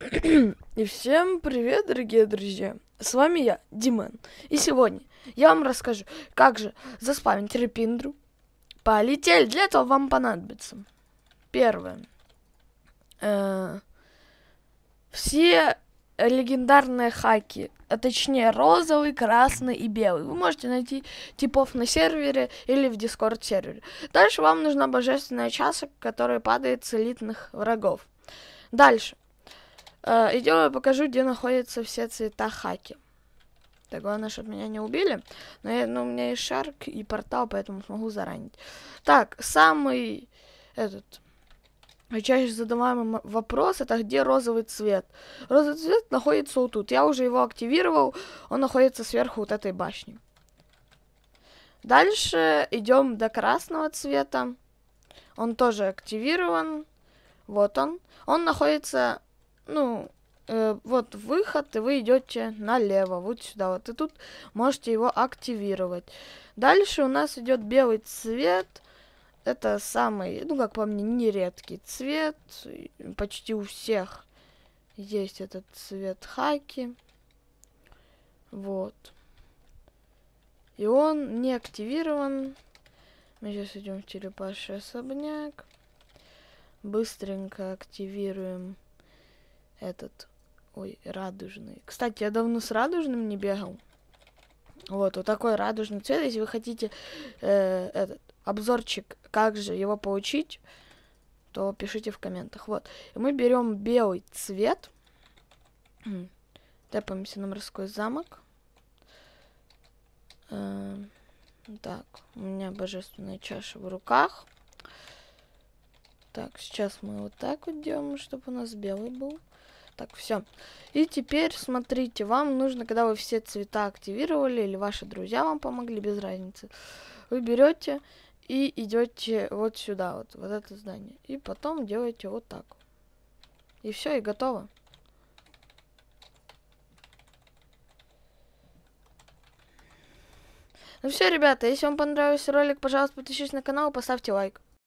И всем привет, дорогие друзья! С вами я, Димен, И сегодня я вам расскажу, как же заспамить репиндру. Полетели! Для этого вам понадобится. Первое. Э -э все легендарные хаки, а точнее розовый, красный и белый. Вы можете найти типов на сервере или в дискорд сервере. Дальше вам нужна божественная чаша, которая падает с элитных врагов. Дальше. А, идем, я покажу, где находятся все цвета хаки. Так, главное, чтобы меня не убили. Но, я, но ну, у меня есть шарк и портал, поэтому смогу заранить. Так, самый этот э, чаще задаваемый вопрос, это где розовый цвет. Розовый цвет находится вот тут. Я уже его активировал, он находится сверху вот этой башни. Дальше идем до красного цвета. Он тоже активирован. Вот он. Он находится ну, э, вот выход, и вы идете налево, вот сюда вот. И тут можете его активировать. Дальше у нас идет белый цвет. Это самый, ну, как по мне, нередкий цвет. Почти у всех есть этот цвет хаки. Вот. И он не активирован. Мы сейчас идем в черепаший особняк. Быстренько активируем этот, ой, радужный. Кстати, я давно с радужным не бегал. Вот, вот такой радужный цвет. Если вы хотите э, этот обзорчик, как же его получить, то пишите в комментах. Вот, мы берем белый цвет. Тэпаемся на морской замок. Э, так, у меня божественная чаша в руках. Так, сейчас мы вот так вот делаем, чтобы у нас белый был. Так, все. И теперь, смотрите, вам нужно, когда вы все цвета активировали, или ваши друзья вам помогли, без разницы, вы берете и идете вот сюда, вот, вот это здание. И потом делаете вот так. И все, и готово. Ну все, ребята, если вам понравился ролик, пожалуйста, подпишитесь на канал и поставьте лайк.